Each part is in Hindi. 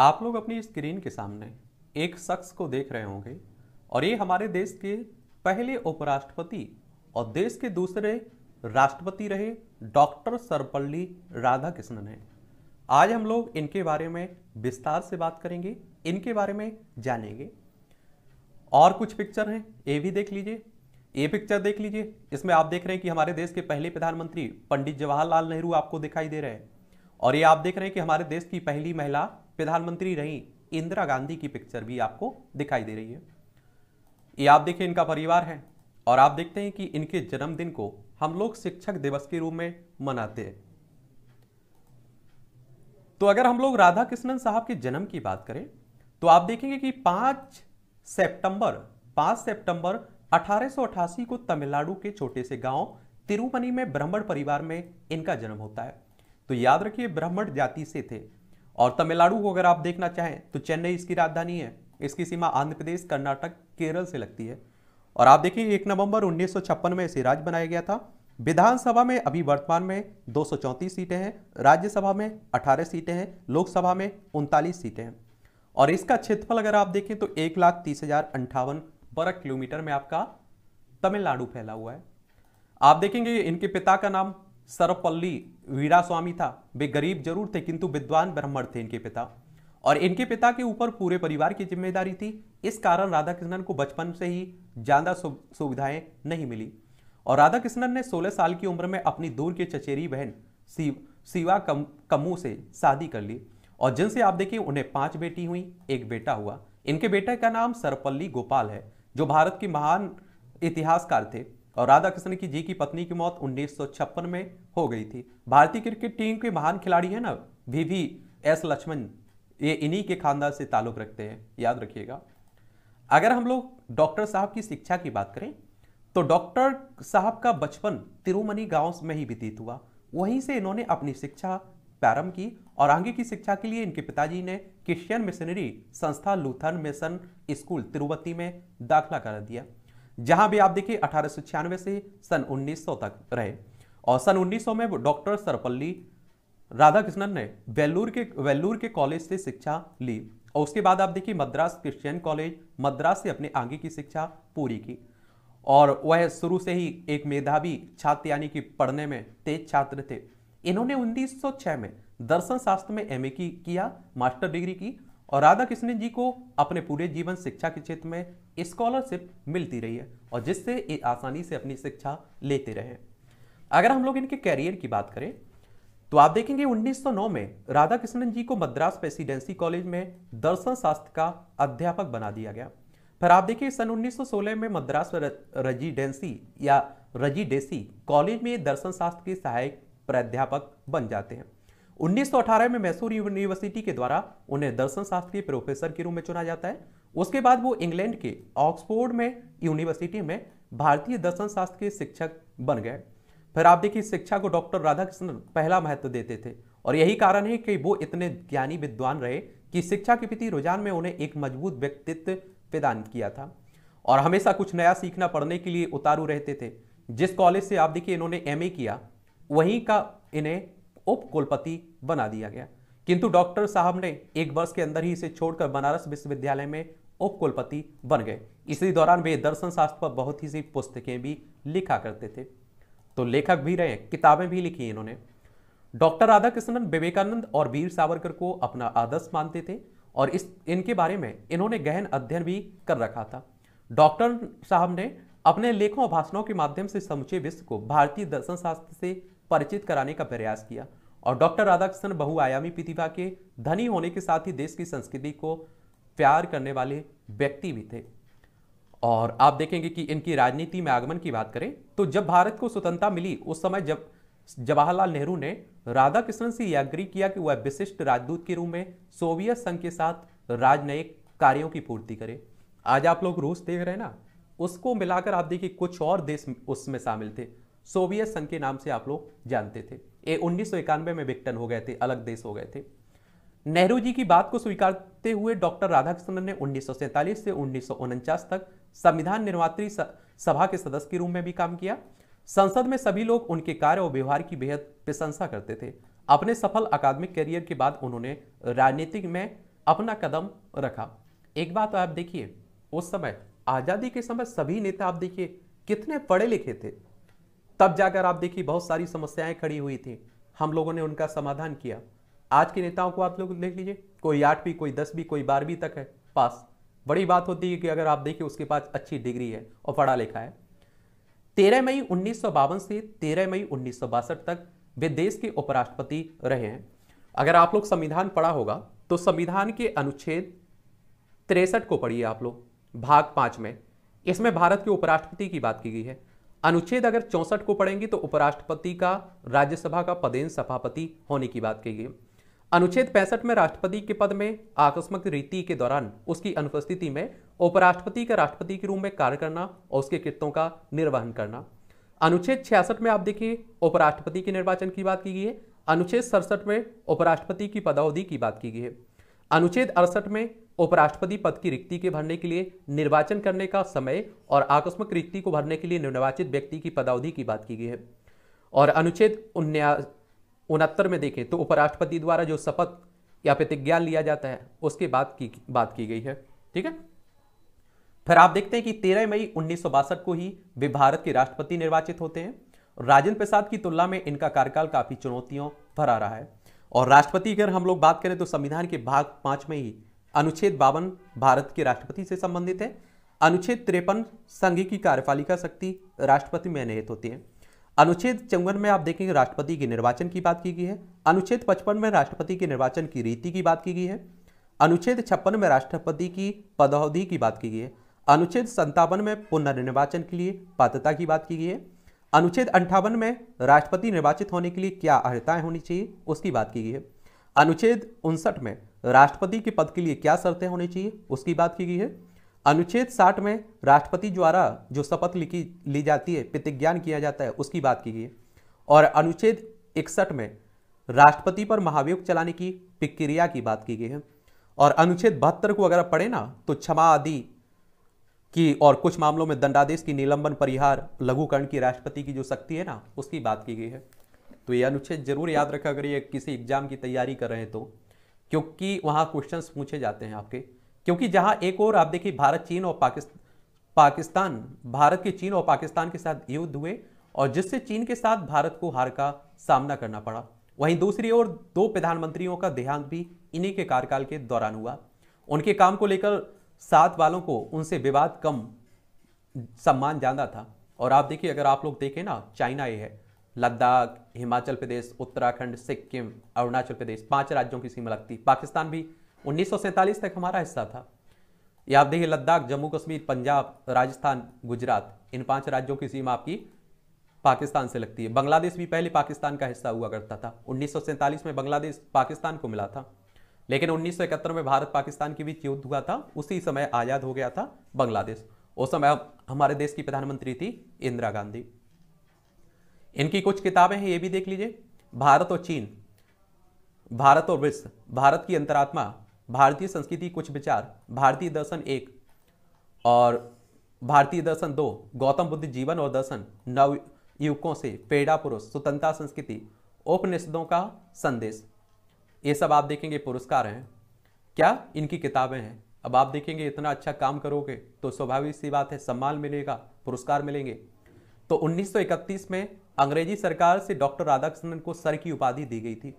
आप लोग अपनी स्क्रीन के सामने एक शख्स को देख रहे होंगे और ये हमारे देश के पहले उपराष्ट्रपति और देश के दूसरे राष्ट्रपति रहे डॉक्टर सर्वपल्ली राधाकृष्णन हैं आज हम लोग इनके बारे में विस्तार से बात करेंगे इनके बारे में जानेंगे और कुछ पिक्चर हैं ये भी देख लीजिए ये पिक्चर देख लीजिए इसमें आप देख रहे हैं कि हमारे देश के पहले प्रधानमंत्री पंडित जवाहरलाल नेहरू आपको दिखाई दे रहे हैं और ये आप देख रहे हैं कि हमारे देश की पहली महिला प्रधानमंत्री रही इंदिरा गांधी की पिक्चर भी आपको दिखाई दे रही है ये आप देखिए इनका परिवार है और आप देखते हैं कि इनके जन्मदिन को हम लोग शिक्षक दिवस के रूप में मनाते हैं तो अगर हम लोग राधा कृष्णन साहब के जन्म की बात करें तो आप देखेंगे कि 5 सितंबर 5 सितंबर अठारह को तमिलनाडु के छोटे से गांव तिरुपनी में ब्राह्मण परिवार में इनका जन्म होता है तो याद रखिए ब्राह्मण जाति से थे और तमिलनाडु को अगर आप देखना चाहें तो चेन्नई इसकी राजधानी है इसकी सीमा आंध्र प्रदेश कर्नाटक केरल से लगती है और आप देखिए एक नवंबर उन्नीस में इसे राज्य बनाया गया था विधानसभा में अभी वर्तमान में दो सीटें हैं राज्यसभा में 18 सीटें हैं लोकसभा में उनतालीस सीटें हैं और इसका क्षेत्रफल अगर आप देखें तो एक लाख तीस हजार अंठावन वर्ग किलोमीटर में आपका तमिलनाडु फैला हुआ है आप देखेंगे इनके पिता का नाम सर्वपल्ली वीरास्वामी था वे गरीब जरूर थे किंतु विद्वान ब्राह्मण थे इनके पिता और इनके पिता के ऊपर पूरे परिवार की जिम्मेदारी थी इस कारण राधाकृष्णन को बचपन से ही ज़्यादा सुविधाएं नहीं मिली और राधाकृष्णन ने 16 साल की उम्र में अपनी दूर की चचेरी बहन शिव शिवा कम, कमू से शादी कर ली और जिनसे आप देखिए उन्हें पांच बेटी हुई एक बेटा हुआ इनके बेटे का नाम सरपल्ली गोपाल है जो भारत के महान इतिहासकार थे और राधा कृष्ण की जी की पत्नी की मौत उन्नीस में हो गई थी भारतीय क्रिकेट टीम के महान खिलाड़ी है ना वी एस लक्ष्मण ये इन्हीं के खानदान से ताल्लुक रखते हैं याद रखिएगा अगर हम लोग डॉक्टर साहब की शिक्षा की बात करें तो डॉक्टर साहब का बचपन तिरुमनी गांव में ही व्यतीत हुआ वहीं से इन्होंने अपनी शिक्षा प्रारंभ की और आगे की शिक्षा के लिए इनके पिताजी ने क्रिश्चियन मिशनरी संस्था लूथन मिशन स्कूल तिरुपति में दाखिला करा दिया जहां भी आप देखिए अठारह से सन 1900 तक रहे और सन 1900 में डॉक्टर सरपल्ली राधाकृष्णन ने वेल्लूर के वेल्लूर के कॉलेज से शिक्षा ली और उसके बाद आप देखिए मद्रास क्रिश्चियन कॉलेज मद्रास से अपने आगे की शिक्षा पूरी की और वह शुरू से ही एक मेधावी छात्र यानी कि पढ़ने में तेज छात्र थे इन्होंने 1906 में दर्शन शास्त्र में एमए की किया मास्टर डिग्री की और राधा कृष्ण जी को अपने पूरे जीवन शिक्षा के क्षेत्र में स्कॉलरशिप मिलती रही है और जिससे ये आसानी से अपनी शिक्षा लेते रहे अगर हम लोग इनके कैरियर की बात करें तो आप देखेंगे 1909 में राधा कृष्णन जी को मद्रास प्रेसिडेंसी कॉलेज में दर्शन शास्त्र का अध्यापक बना दिया गया फिर आप देखिए सन 1916 में मद्रास रेजिडेंसी या रजिडेसी कॉलेज में दर्शन शास्त्र के सहायक प्राध्यापक बन जाते हैं 1918 में मैसूर यूनिवर्सिटी के द्वारा उन्हें दर्शन शास्त्र के प्रोफेसर के रूप में चुना जाता है उसके बाद वो इंग्लैंड के ऑक्सफोर्ड में यूनिवर्सिटी में भारतीय दर्शन शास्त्र के शिक्षक बन गए फिर आप देखिए शिक्षा को डॉक्टर राधाकृष्णन पहला महत्व देते थे और यही कारण है कि वो इतने ज्ञानी विद्वान रहे कि शिक्षा के प्रति रुझान में उन्हें एक मजबूत व्यक्तित्व प्रदान किया था और हमेशा कुछ नया सीखना पढ़ने के लिए उतारू रहते थे जिस कॉलेज से आप देखिए इन्होंने एमए किया वहीं का इन्हें उप कुलपति बना दिया गया किंतु डॉक्टर साहब ने एक वर्ष के अंदर ही इसे छोड़कर बनारस विश्वविद्यालय में उप कुलपति बन गए इसी दौरान वे दर्शन शास्त्र पर बहुत ही सी पुस्तकें भी लिखा करते थे तो लेखक भी रहे किताबें भी लिखी इन्होंने डॉक्टर राधाकृष्णन विवेकानंद और वीर सावरकर को अपना आदर्श मानते थे और इस इनके बारे में इन्होंने गहन अध्ययन भी कर रखा था डॉक्टर साहब ने अपने लेखों और भाषणों के माध्यम से समूचे विश्व को भारतीय दर्शन शास्त्र से परिचित कराने का प्रयास किया और डॉक्टर राधाकृष्णन बहुआयामी प्रतिभा के धनी होने के साथ ही देश की संस्कृति को प्यार करने वाले व्यक्ति भी थे और आप देखेंगे कि इनकी राजनीति में आगमन की बात करें तो जब भारत को स्वतंत्रता मिली उस समय जब जवाहरलाल नेहरू ने राधाकृष्णन से यह अग्री किया कि वह विशिष्ट राजदूत के रूप में सोवियत संघ के साथ राजनयिक कार्यों की पूर्ति करे आज आप लोग रूस देख रहे हैं ना उसको मिलाकर आप देखिए कुछ और देश उसमें शामिल थे सोवियत संघ के नाम से आप लोग जानते थे ये उन्नीस में विक्टन हो गए थे अलग देश हो गए थे नेहरू जी की बात को स्वीकारते हुए डॉक्टर राधाकृष्णन ने उन्नीस से उन्नीस तक संविधान निर्मात्री सभा के सदस्य के रूप में भी काम किया संसद में सभी लोग उनके कार्य और व्यवहार की बेहद प्रशंसा करते थे अपने सफल अकादमिक करियर के बाद उन्होंने राजनीतिक में अपना कदम रखा एक बात आप देखिए उस समय आज़ादी के समय सभी नेता आप देखिए कितने पढ़े लिखे थे तब जाकर आप देखिए बहुत सारी समस्याएं खड़ी हुई थी हम लोगों ने उनका समाधान किया आज के नेताओं को आप लोग देख लीजिए कोई आठवीं कोई दसवीं कोई बारहवीं तक है पास बड़ी बात होती है कि अगर आप देखिए उसके पास अच्छी डिग्री है और पढ़ा लिखा है तेरह मई उन्नीस से तेरह मई उन्नीस तक वे देश के उपराष्ट्रपति रहे हैं अगर आप लोग संविधान पढ़ा होगा तो संविधान के अनुच्छेद तिरसठ को पढ़िए आप लोग भाग पांच में इसमें भारत के उपराष्ट्रपति की बात की गई है अनुच्छेद अगर चौसठ को पढ़ेंगे तो उपराष्ट्रपति का राज्यसभा का पदेन सभापति होने की बात कही गई अनुच्छेद पैंसठ में राष्ट्रपति के पद में आकस्मिक रीति के दौरान उसकी अनुपस्थिति में उपराष्ट्रपति का राष्ट्रपति के रूप में कार्य करना और उसके कृत्यों का निर्वहन करना अनुच्छेद छियासठ में आप देखिए उपराष्ट्रपति के निर्वाचन की बात की गई है अनुच्छेद सड़सठ में उपराष्ट्रपति की पदावधि की बात की गई है अनुच्छेद अड़सठ में उपराष्ट्रपति पद की रिक्ति के भरने के लिए निर्वाचन करने का समय और आकस्मिक रिक्ति को भरने के लिए निर्वाचित व्यक्ति की पदावधि की बात की गई है और अनुच्छेद उनहत्तर में देखें तो उपराष्ट्रपति द्वारा जो शपथ या प्रतिज्ञा लिया जाता है उसके बाद की बात की गई है ठीक है फिर आप देखते हैं कि तेरह मई उन्नीस को ही वे भारत के राष्ट्रपति निर्वाचित होते हैं राजेंद्र प्रसाद की तुलना में इनका कार्यकाल काफी चुनौतियों भरा रहा है और राष्ट्रपति अगर हम लोग बात करें तो संविधान के भाग पांच में ही अनुच्छेद बावन भारत के राष्ट्रपति से संबंधित है अनुच्छेद तिरपन संघ की कार्यपालिका शक्ति राष्ट्रपति में निहित होती है अनुच्छेद चौवन में आप देखेंगे राष्ट्रपति के निर्वाचन की बात की गई है अनुच्छेद पचपन में राष्ट्रपति के निर्वाचन की रीति की बात की गई है अनुच्छेद छप्पन में राष्ट्रपति की पदावधि की बात की गई है अनुच्छेद संतावन में पुनर्निर्वाचन के लिए पात्रता की बात की गई है अनुच्छेद अंठावन में राष्ट्रपति निर्वाचित होने के लिए क्या अर्ताएँ होनी चाहिए उसकी बात की गई है अनुच्छेद उनसठ में राष्ट्रपति के पद के लिए क्या शर्तें होनी चाहिए उसकी बात की गई है अनुच्छेद साठ में राष्ट्रपति द्वारा जो शपथ लिखी ली जाती है प्रतिज्ञान किया जाता है उसकी बात की गई है और अनुच्छेद इकसठ में राष्ट्रपति पर महाभियोग चलाने की प्रक्रिया की बात की गई है और अनुच्छेद बहत्तर को अगर आप पढ़े ना तो क्षमा आदि की और कुछ मामलों में दंडादेश की निलंबन परिहार लघुकरण की राष्ट्रपति की जो शक्ति है ना उसकी बात की गई है तो ये अनुच्छेद जरूर याद रखा करिए किसी एग्जाम की तैयारी कर रहे हैं तो क्योंकि वहाँ क्वेश्चंस पूछे जाते हैं आपके क्योंकि जहाँ एक और आप देखिए भारत चीन और पाकिस्तान पाकिस्तान भारत के चीन और पाकिस्तान के साथ युद्ध हुए और जिससे चीन के साथ भारत को हार का सामना करना पड़ा वहीं दूसरी ओर दो प्रधानमंत्रियों का देहांत भी इन्हीं के कार्यकाल के दौरान हुआ उनके काम को लेकर साथ वालों को उनसे विवाद कम सम्मान ज्यादा था और आप देखिए अगर आप लोग देखें ना चाइना ये है लद्दाख हिमाचल प्रदेश उत्तराखंड सिक्किम अरुणाचल प्रदेश पांच राज्यों की सीमा लगती पाकिस्तान भी उन्नीस तक हमारा हिस्सा था या आप देखिए लद्दाख जम्मू कश्मीर पंजाब राजस्थान गुजरात इन पांच राज्यों की सीमा आपकी पाकिस्तान से लगती है बांग्लादेश भी पहले पाकिस्तान का हिस्सा हुआ करता था उन्नीस में बांग्लादेश पाकिस्तान को मिला था लेकिन उन्नीस में भारत पाकिस्तान के बीच युद्ध हुआ था उसी समय आज़ाद हो गया था बांग्लादेश उस समय हमारे देश की प्रधानमंत्री थी इंदिरा गांधी इनकी कुछ किताबें हैं ये भी देख लीजिए भारत और चीन भारत और विश्व भारत की अंतरात्मा भारतीय संस्कृति कुछ विचार भारतीय दर्शन एक और भारतीय दर्शन दो गौतम बुद्ध जीवन और दर्शन नव युवकों से पेड़ा पुरुष स्वतंत्रता संस्कृति उपनिषदों का संदेश ये सब आप देखेंगे पुरस्कार हैं क्या इनकी किताबें हैं अब आप देखेंगे इतना अच्छा काम करोगे तो स्वाभाविक सी बात है सम्मान मिलेगा पुरस्कार मिलेंगे तो 1931 में अंग्रेजी सरकार से डॉक्टर राधाकृष्णन को सर की उपाधि दी गई थी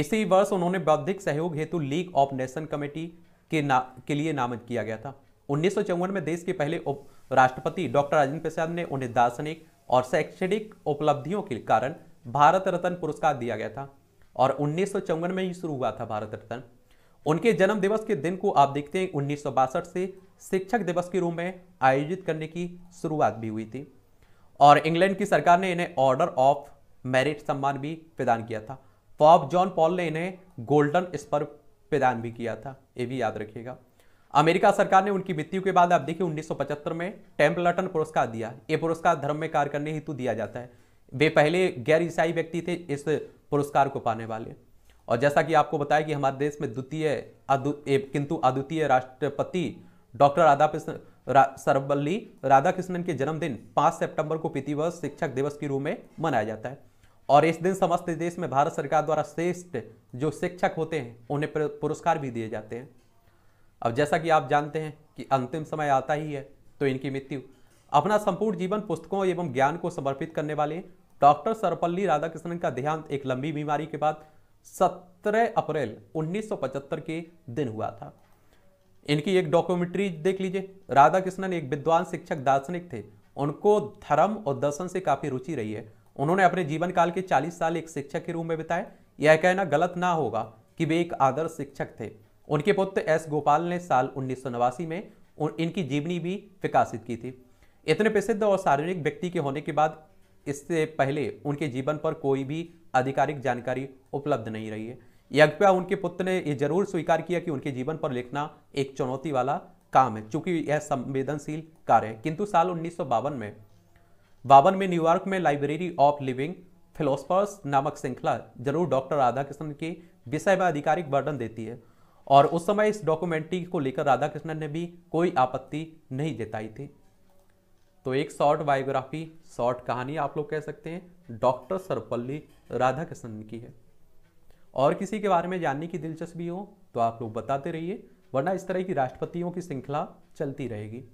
इसी वर्ष उन्होंने बौद्धिक सहयोग हेतु लीग ऑफ नेशन कमेटी के ना के लिए नामित किया गया था उन्नीस में देश के पहले उप राष्ट्रपति डॉक्टर राजेंद्र प्रसाद ने उन्हें दार्शनिक और शैक्षणिक उपलब्धियों के कारण भारत रत्न पुरस्कार दिया गया था और उन्नीस में ही शुरू हुआ था भारत रत्न उनके जन्म दिवस के दिन को आप देखते हैं उन्नीस से शिक्षक दिवस के रूप में आयोजित करने की शुरुआत भी हुई थी और इंग्लैंड की सरकार ने इन्हें ऑर्डर ऑफ मेरिट सम्मान भी प्रदान किया था पॉप जॉन पॉल ने इन्हें गोल्डन स्पर प्रदान भी किया था ये भी याद रखिएगा अमेरिका सरकार ने उनकी मृत्यु के बाद आप देखिए 1975 में टेम्पलटन पुरस्कार दिया ये पुरस्कार धर्म में कार्य करने हेतु दिया जाता है वे पहले गैर ईसाई व्यक्ति थे इस पुरस्कार को पाने वाले और जैसा कि आपको बताया कि हमारे देश में द्वितीय किंतु अद्वितीय राष्ट्रपति डॉक्टर राधाकृष्ण सर्वपल्ली राधाकृष्णन के जन्मदिन 5 सितंबर को पृथ्वी वर्ष शिक्षक दिवस के रूप में मनाया जाता है और इस दिन समस्त देश में भारत सरकार द्वारा श्रेष्ठ जो शिक्षक होते हैं उन्हें पुरस्कार भी दिए जाते हैं अब जैसा कि आप जानते हैं कि अंतिम समय आता ही है तो इनकी मृत्यु अपना संपूर्ण जीवन पुस्तकों एवं ज्ञान को समर्पित करने वाले डॉक्टर सर्वपल्ली राधाकृष्णन का देहांत एक लंबी बीमारी के बाद 17 अप्रैल 1975 के दिन हुआ था इनकी एक डॉक्यूमेंट्री देख लीजिए राधा कृष्णन एक विद्वान शिक्षक दार्शनिक थे उनको धर्म और दर्शन से काफ़ी रुचि रही है उन्होंने अपने जीवन काल के 40 साल एक शिक्षक के रूप में बिताए यह कहना गलत ना होगा कि वे एक आदर्श शिक्षक थे उनके पुत्र एस गोपाल ने साल उन्नीस में इनकी जीवनी भी विकासित की थी इतने प्रसिद्ध और शारीरिक व्यक्ति के होने के बाद इससे पहले उनके जीवन पर कोई भी आधिकारिक जानकारी उपलब्ध नहीं रही है यज्ञा उनके पुत्र ने ये जरूर स्वीकार किया कि उनके जीवन पर लिखना एक चुनौती वाला काम है चूंकि यह संवेदनशील कार्य है किंतु साल उन्नीस में बावन में न्यूयॉर्क में लाइब्रेरी ऑफ लिविंग फिलोसफर्स नामक श्रृंखला जरूर डॉक्टर राधाकृष्णन के विषय में आधिकारिक वर्णन देती है और उस समय इस डॉक्यूमेंट्री को लेकर राधाकृष्णन ने भी कोई आपत्ति नहीं जताई थी तो एक शॉर्ट बायोग्राफी शॉर्ट कहानी आप लोग कह सकते हैं डॉक्टर सर्वपल्ली राधाकृष्णन की है और किसी के बारे में जानने की दिलचस्पी हो तो आप लोग बताते रहिए वरना इस तरह की राष्ट्रपतियों की श्रृंखला चलती रहेगी